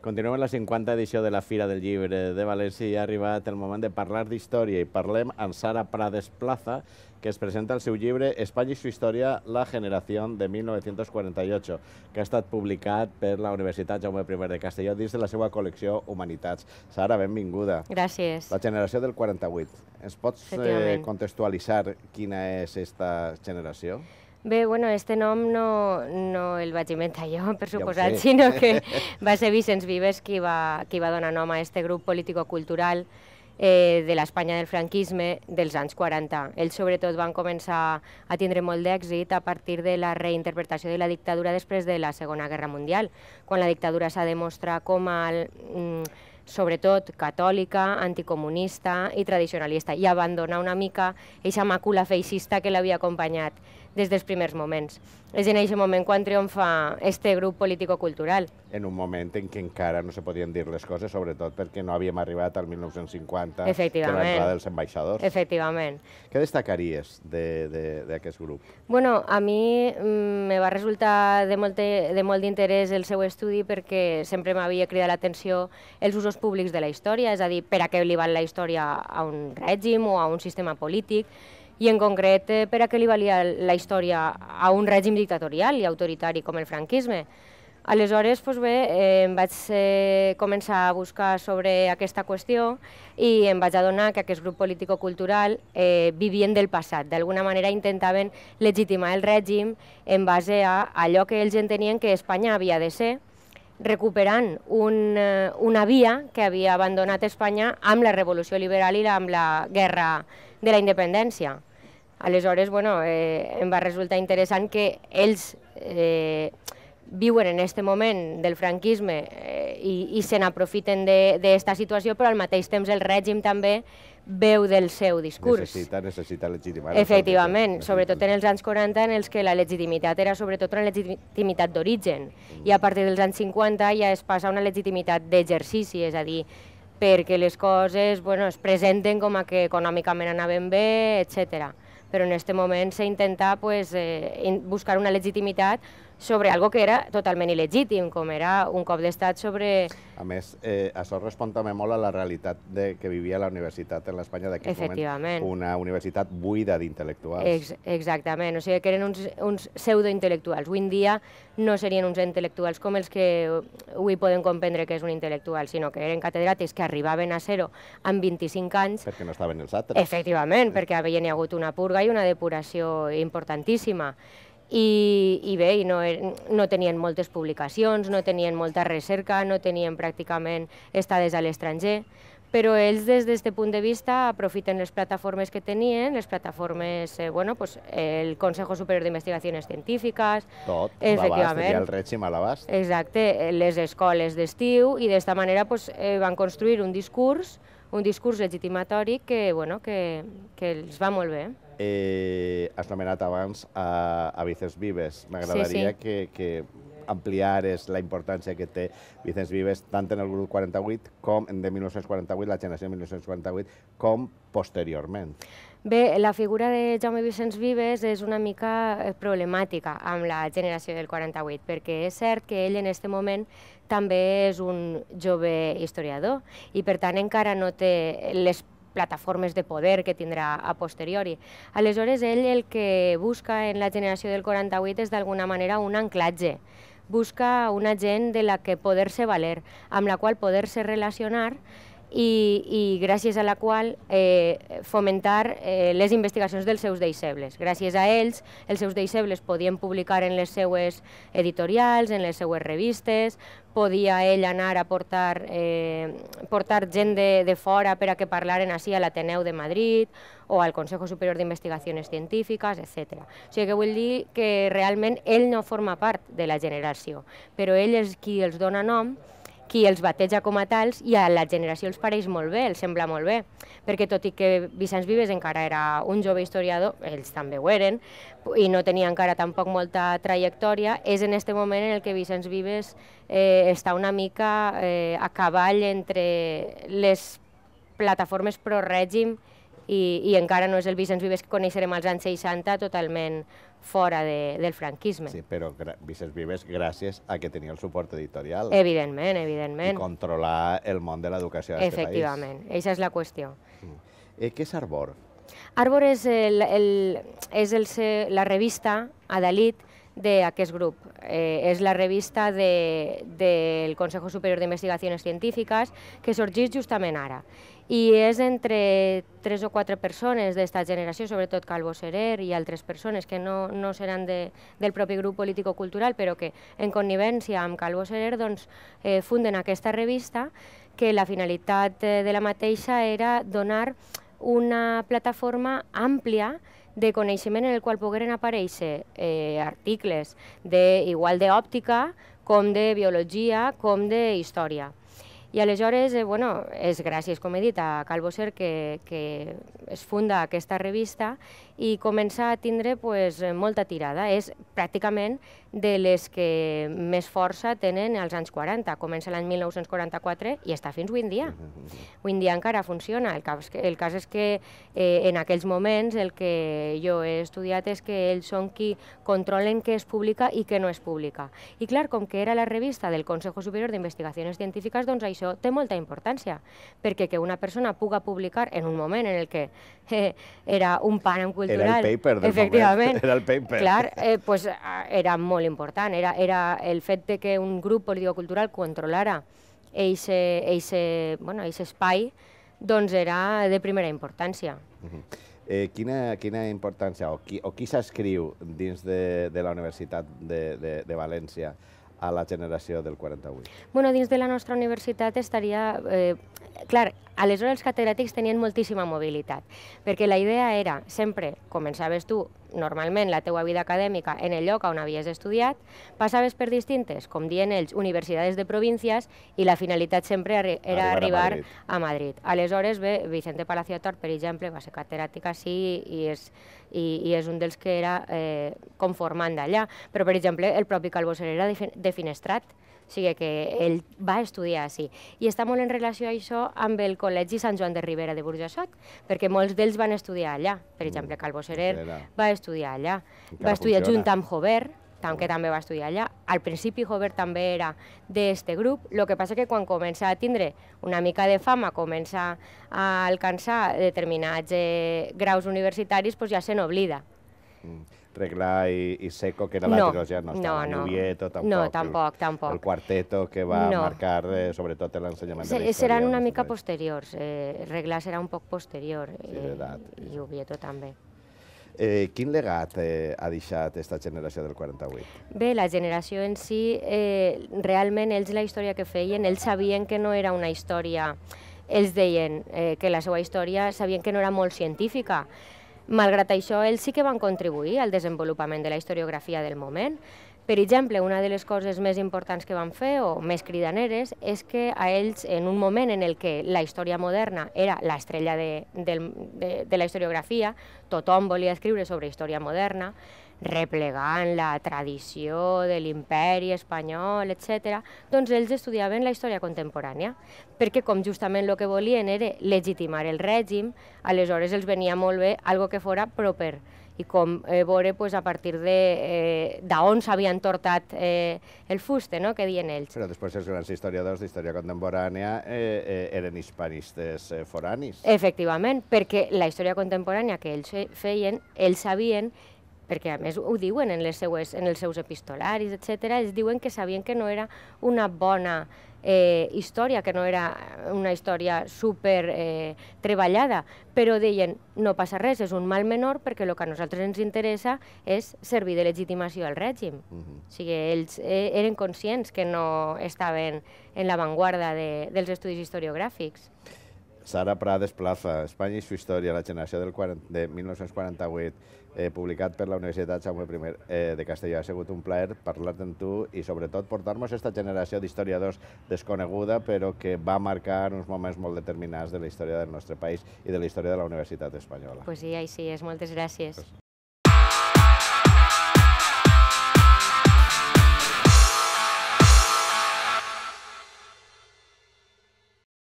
Continuem a la 50 edició de la Fira del Llibre de València i ha arribat el moment de parlar d'història i parlem amb Sara Prades Plaza, que es presenta el seu llibre Espanya i su història, la generació de 1948, que ha estat publicat per la Universitat Jaume I de Castelló dins de la seva col·lecció Humanitats. Sara, benvinguda. Gràcies. La generació del 48. Ens pots eh, contextualitzar quina és aquesta generació? Sí. Bé, bueno, este nom no, no el vaig inventar jo, per suposat, ja sinó que va ser Vicenç Vives qui va, qui va donar nom a este grup político-cultural eh, de l'Espanya del franquisme dels anys 40. Ells sobretot van començar a tindre molt d'èxit a partir de la reinterpretació de la dictadura després de la Segona Guerra Mundial, quan la dictadura s'ha demostrat com a mm, sobretot catòlica, anticomunista i tradicionalista, i abandonar una mica eixa màcula feixista que l'havia acompanyat des dels primers moments. És en aquest moment quan triomfa este grup político-cultural. En un moment en què encara no se podien dir les coses, sobretot perquè no havíem arribat al 1950, que era l'entrada dels ambaixadors. Efectivament. Què destacaries d'aquest de, de, grup? Bueno, a mi mm, me va resultar de, molt de molt d'interès el seu estudi perquè sempre m'havia cridat l'atenció els usos públics de la història, és a dir, per a què li val la història a un règim o a un sistema polític, i en concret eh, per a què li valia la història a un règim dictatorial i autoritari com el franquisme. Aleshores, doncs bé, eh, em vaig eh, començar a buscar sobre aquesta qüestió i em vaig adonar que aquest grup político-cultural eh, vivien del passat. D'alguna manera intentaven legitimar el règim en base a allò que ells entenien que Espanya havia de ser, recuperant un, una via que havia abandonat Espanya amb la Revolució Liberal i amb la Guerra de la Independència. Aleshores, bueno, eh, em va resultar interessant que ells eh, viuen en aquest moment del franquisme eh, i, i se n'aprofiten d'aquesta situació, però al mateix temps el règim també veu del seu discurs. Necessita, necessita legitimar. Efectivament, sobretot en els anys 40 en els que la legitimitat era sobretot una legitimitat d'origen mm. i a mm. partir dels anys 50 ja es passa a una legitimitat d'exercici, és a dir, perquè les coses bueno, es presenten com a que econòmicament anaven bé, etcètera però en aquest moment s'intenta pues, eh, buscar una legitimitat sobre algo que era totalment il·legítim, com era un cop d'estat sobre... A més, eh, això respon també molt a la realitat de que vivia la universitat en l'Espanya d'aquell moment. Una universitat buida d'intel·lectuals. Ex exactament, o sigui que eren uns, uns pseudointel·lectuals. Avui en dia no serien uns intel·lectuals com els que avui poden comprendre que és un intel·lectual, sinó que eren catedràtics que arribaven a ser-ho amb 25 anys... Perquè no estaven els altres. Efectivament, perquè havien hi hagut una purga i una depuració importantíssima i, i bé, i no, no tenien moltes publicacions, no tenien molta recerca, no tenien pràcticament estades a l'estranger, però ells des d'aquest punt de vista aprofiten les plataformes que tenien, les plataformes, eh, bueno, pues, el Consejo Superior d'Investigacions Científiques... Tot, l'abast, el règim a l'abast. Exacte, les escoles d'estiu, i d'esta manera pues, eh, van construir un discurs un discurs legitimatori que, bueno, que, que els va molt bé. Eh, has nomenat abans a, a Vicenç Vives. M'agradaria sí, sí. que, que ampliar és la importància que té Vicenç Vives tant en el grup 48 com en de 1948, la generació de 1948, com posteriorment. Bé, la figura de Jaume Vicenç Vives és una mica eh, problemàtica amb la generació del 48, perquè és cert que ell en aquest moment també és un jove historiador i per tant encara no té les plataformes de poder que tindrà a posteriori. Aleshores, ell el que busca en la generació del 48 és d'alguna manera un anclatge, busca una gent de la que poder-se valer, amb la qual poder-se relacionar i, i gràcies a la qual eh, fomentar eh, les investigacions dels seus deixebles. Gràcies a ells, els seus deixebles podien publicar en les seues editorials, en les seues revistes, podia ell anar a portar, eh, portar gent de, de fora per a que parlaren així a l'Ateneu de Madrid o al Consejo Superior d'Investigacions Científiques, etc. O sigui que vull dir que realment ell no forma part de la generació, però ell és qui els dona nom qui els bateja com a tals i a la generació els pareix molt bé, els sembla molt bé, perquè tot i que Vicenç Vives encara era un jove historiador, ells també ho eren, i no tenia encara tampoc molta trajectòria, és en aquest moment en el que Vicenç Vives eh, està una mica eh, a cavall entre les plataformes pro-règim i, i encara no és el Vicenç Vives que coneixerem als anys 60 totalment fora de, del franquisme. Sí, però Vicenç Vives gràcies a que tenia el suport editorial. Evidentment, evidentment. I controlar el món de l'educació d'aquest país. Efectivament, aquesta és la qüestió. Mm. Eh, què és Arbor? Arbor és, el, el, és el, la revista Adalit d'aquest grup. Eh, és la revista de, del Consell Superior d'Investigacions Científiques que sorgeix justament ara. I és entre tres o quatre persones d'esta generació, sobretot Calvo Serer i altres persones que no, no seran de, del propi grup político-cultural, però que en connivència amb Calvo Serer doncs, eh, funden aquesta revista que la finalitat eh, de la mateixa era donar una plataforma àmplia de coneixement en el qual pogueren aparèixer eh, articles de, igual d'òptica com de biologia com de història. I aleshores, eh, bueno, és gràcies, com he dit, a Calvo Ser que, que es funda aquesta revista i comença a tindre pues, molta tirada. És pràcticament de les que més força tenen als anys 40. Comença l'any 1944 i està fins avui en dia. Avui en dia encara funciona. El cas, el cas és que eh, en aquells moments el que jo he estudiat és que ells són qui controlen què es publica i què no es publica. I clar, com que era la revista del Consejo Superior d'Investigacions Científiques, doncs això això té molta importància, perquè que una persona puga publicar en un moment en el que eh, era un en cultural... Era el paper del efectivament, moment, era el paper. Clar, eh, pues, era molt important, era, era el fet de que un grup político-cultural controlara eixe, eixe, bueno, eixe espai, doncs era de primera importància. Uh -huh. Eh, quina, quina importància o qui, o qui s'escriu dins de, de la Universitat de, de, de València a la generació del 48. Bueno, dins de la nostra universitat estaria... Eh, clar, aleshores els catedràtics tenien moltíssima mobilitat, perquè la idea era, sempre començaves tu normalment la teua vida acadèmica en el lloc on havies estudiat, passaves per distintes, com dient ells, universitats de províncies i la finalitat sempre era arribar, arribar a, Madrid. a Madrid. Aleshores, bé, Vicente Palacio Tor, per exemple, va ser catedràtic així i és, i, i és un dels que era eh, conformant d'allà, però, per exemple, el propi Calvo era de, de Finestrat, o sigui que ell va estudiar així. I està molt en relació a això amb el Col·legi Sant Joan de Ribera de Burjassot, perquè molts d'ells van estudiar allà. Per mm, exemple, Calvo Serer ah. va estudiar allà. Encara va estudiar funciona. junt amb Jover, que també va estudiar allà. Al principi Jover també era d'aquest grup, el que passa que quan comença a tindre una mica de fama, comença a alcançar determinats eh, graus universitaris, doncs ja se n'oblida. Regla i, i Seco, que era no, la ja no estava. No, no. Ovieto, tampoc. No, tampoc, el, tampoc. El quarteto que va no. marcar, eh, sobretot, l'ensenyament de la història. Seran una mica no posteriors. Eh, Regla serà un poc posterior. Eh, sí, edat, eh, I Ovieto també. Eh, quin legat eh, ha deixat aquesta generació del 48? Bé, la generació en si, eh, realment ells la història que feien, ells sabien que no era una història ells deien eh, que la seva història sabien que no era molt científica, Malgrat això, ells sí que van contribuir al desenvolupament de la historiografia del moment. Per exemple, una de les coses més importants que van fer, o més cridaneres, és que a ells, en un moment en el què la història moderna era l'estrella de, de, de, de la historiografia, tothom volia escriure sobre història moderna, replegant la tradició de l'imperi espanyol, etc., doncs ells estudiaven la història contemporània, perquè com justament el que volien era legitimar el règim, aleshores els venia molt bé algo que fora proper, i com eh, veure pues, a partir de eh, s'havien tortat eh, el fuste, no?, que diuen ells. Però després els grans historiadors d'història contemporània eh, eh, eren hispanistes eh, foranis. Efectivament, perquè la història contemporània que ells feien, ells sabien perquè a més ho diuen en, les seues, en els seus epistolaris, etc. ells diuen que sabien que no era una bona eh, història, que no era una història super eh, treballada, però deien no passa res, és un mal menor perquè el que a nosaltres ens interessa és servir de legitimació al règim. Uh mhm. -huh. O sigui, ells eh, eren conscients que no estaven en l'avantguarda de, dels estudis historiogràfics. Sara Prades Plaza, Espanya i su història, la generació del 40, de 1948, eh, publicat per la Universitat Jaume I eh, de Castelló. Ha sigut un plaer parlar amb tu i sobretot portar-nos aquesta generació d'historiadors desconeguda però que va marcar uns moments molt determinats de la història del nostre país i de la història de la Universitat Espanyola. Pues sí, així és. Moltes gràcies. Pues...